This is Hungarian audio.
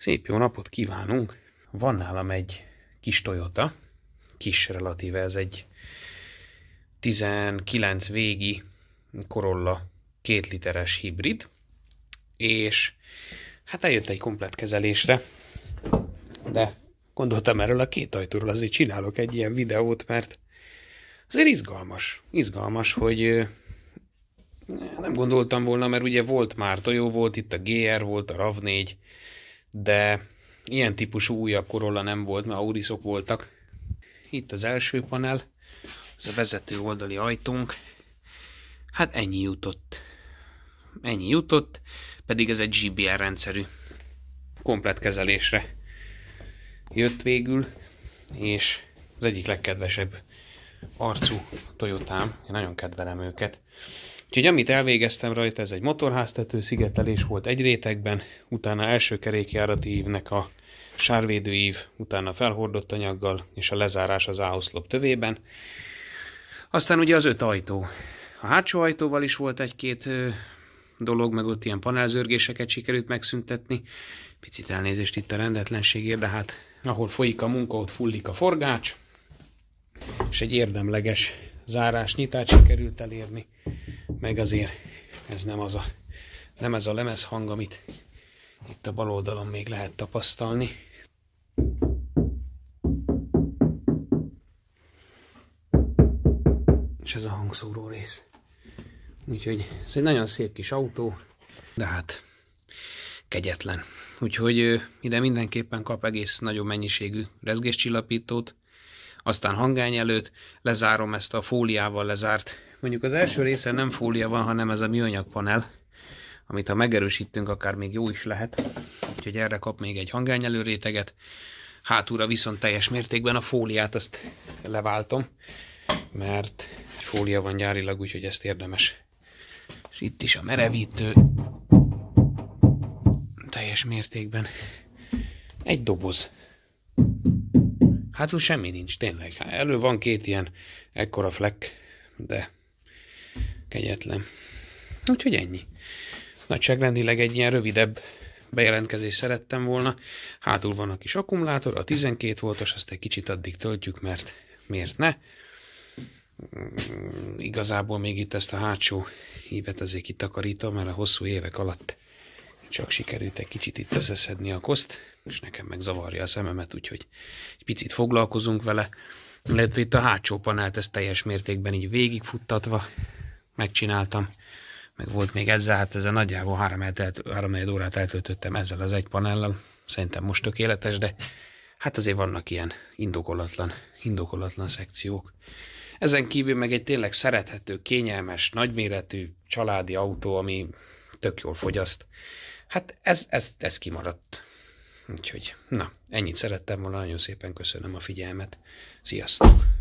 Szép jó napot kívánunk! Van nálam egy kis Toyota, kis relatíve, ez egy 19 végi korolla, két literes hibrid, és hát eljött egy komplet kezelésre, de gondoltam erről a két ajtóról, azért csinálok egy ilyen videót, mert azért izgalmas, izgalmas, hogy nem gondoltam volna, mert ugye volt már Toyo, volt itt a GR, volt a RAV4, de ilyen típusú újabb korolla nem volt, mert Aurisok voltak. Itt az első panel, az a vezető oldali ajtónk. Hát ennyi jutott. Ennyi jutott, pedig ez egy GBR rendszerű. Komplet kezelésre jött végül, és az egyik legkedvesebb arcú Toyotám, én nagyon kedvelem őket. Úgyhogy amit elvégeztem rajta, ez egy motorháztető szigetelés volt egy rétegben, utána első kerékjárati ívnek a sárvédő ív, utána felhordott anyaggal, és a lezárás az áoszlop tövében. Aztán ugye az öt ajtó. A hátsó ajtóval is volt egy-két dolog, meg ott ilyen panelzörgéseket sikerült megszüntetni. Picit elnézést itt a rendetlenségért, de hát ahol folyik a munka, ott fullik a forgács, és egy érdemleges zárás, nyitát sikerült elérni meg azért ez nem az a, nem ez a lemez hang, amit itt a bal oldalon még lehet tapasztalni. És ez a hangszóró rész. Úgyhogy ez egy nagyon szép kis autó, de hát kegyetlen. Úgyhogy ide mindenképpen kap egész nagyobb mennyiségű rezgéscsillapítót, aztán hangány előtt lezárom ezt a fóliával lezárt mondjuk az első részen nem fólia van, hanem ez a műanyag panel, amit ha megerősítünk, akár még jó is lehet. Úgyhogy erre kap még egy hangelnyelő réteget. Hátúra viszont teljes mértékben a fóliát azt leváltom, mert fólia van gyárilag, úgyhogy ezt érdemes. És itt is a merevítő teljes mértékben. Egy doboz. Hátul semmi nincs, tényleg. Elő van két ilyen ekkora flek, de kegyetlen. Úgyhogy ennyi. Nagyságrendileg egy ilyen rövidebb bejelentkezést szerettem volna. Hátul van a kis akkumulátor, a 12 voltos, azt egy kicsit addig töltjük, mert miért ne? Mm, igazából még itt ezt a hátsó hívet azért kitakarítom, mert a hosszú évek alatt csak sikerült egy kicsit itt összeszedni a koszt, és nekem meg zavarja a szememet, úgyhogy egy picit foglalkozunk vele. Illetve itt a hátsó panelt ezt teljes mértékben így végigfuttatva, megcsináltam, meg volt még ezzel, hát ezzel nagyjából 3 három órát eltöltöttem ezzel az egy panellal, szerintem most tökéletes, de hát azért vannak ilyen indokolatlan, indokolatlan szekciók. Ezen kívül meg egy tényleg szerethető, kényelmes, nagyméretű családi autó, ami tök jól fogyaszt. Hát ez, ez, ez kimaradt. Úgyhogy, na, ennyit szerettem volna, nagyon szépen köszönöm a figyelmet. Sziasztok!